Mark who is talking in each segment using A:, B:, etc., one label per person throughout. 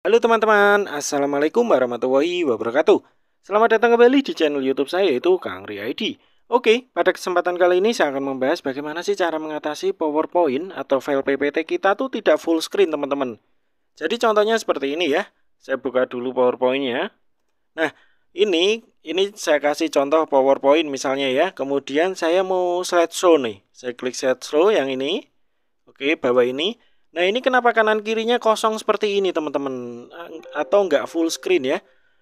A: Halo teman-teman, Assalamualaikum warahmatullahi wabarakatuh Selamat datang kembali di channel youtube saya yaitu Kang Ri ID Oke, pada kesempatan kali ini saya akan membahas bagaimana sih cara mengatasi powerpoint atau file ppt kita tuh tidak full screen teman-teman Jadi contohnya seperti ini ya Saya buka dulu powerpointnya Nah, ini ini saya kasih contoh powerpoint misalnya ya Kemudian saya mau slideshow nih Saya klik slideshow yang ini Oke, bawah ini Nah ini kenapa kanan kirinya kosong seperti ini teman-teman atau nggak full screen ya?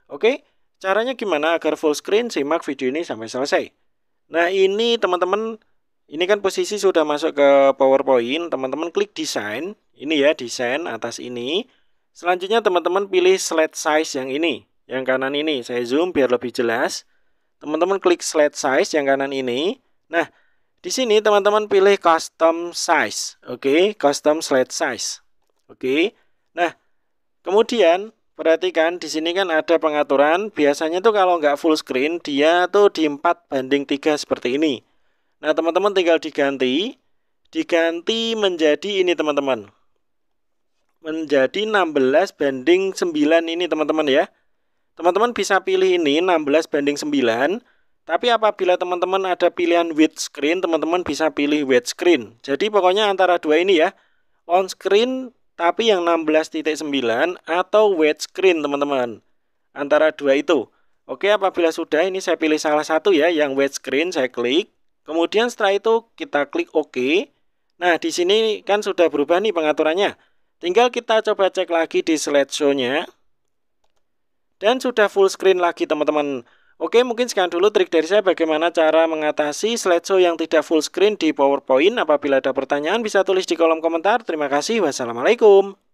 A: Oke, caranya gimana agar full screen? Simak video ini sampai selesai. Nah ini teman-teman, ini kan posisi sudah masuk ke PowerPoint. Teman-teman klik desain, ini ya desain atas ini. Selanjutnya teman-teman pilih slide size yang ini, yang kanan ini. Saya zoom biar lebih jelas. Teman-teman klik slide size yang kanan ini. Nah, di sini teman-teman pilih custom size, oke, okay? custom slide size. Oke. Okay? Nah, kemudian perhatikan di sini kan ada pengaturan, biasanya tuh kalau nggak full screen dia tuh di 4 banding 3 seperti ini. Nah, teman-teman tinggal diganti diganti menjadi ini teman-teman. Menjadi 16 banding 9 ini teman-teman ya. Teman-teman bisa pilih ini 16 banding 9 tapi apabila teman-teman ada pilihan screen, teman-teman bisa pilih screen. Jadi pokoknya antara dua ini ya, on screen tapi yang 16.9 atau screen teman-teman. Antara dua itu. Oke, apabila sudah ini saya pilih salah satu ya, yang screen saya klik. Kemudian setelah itu kita klik OK. Nah, di sini kan sudah berubah nih pengaturannya. Tinggal kita coba cek lagi di slideshow-nya. Dan sudah full screen lagi teman-teman. Oke, mungkin sekian dulu trik dari saya bagaimana cara mengatasi slideshow yang tidak full screen di PowerPoint. Apabila ada pertanyaan bisa tulis di kolom komentar. Terima kasih. Wassalamualaikum.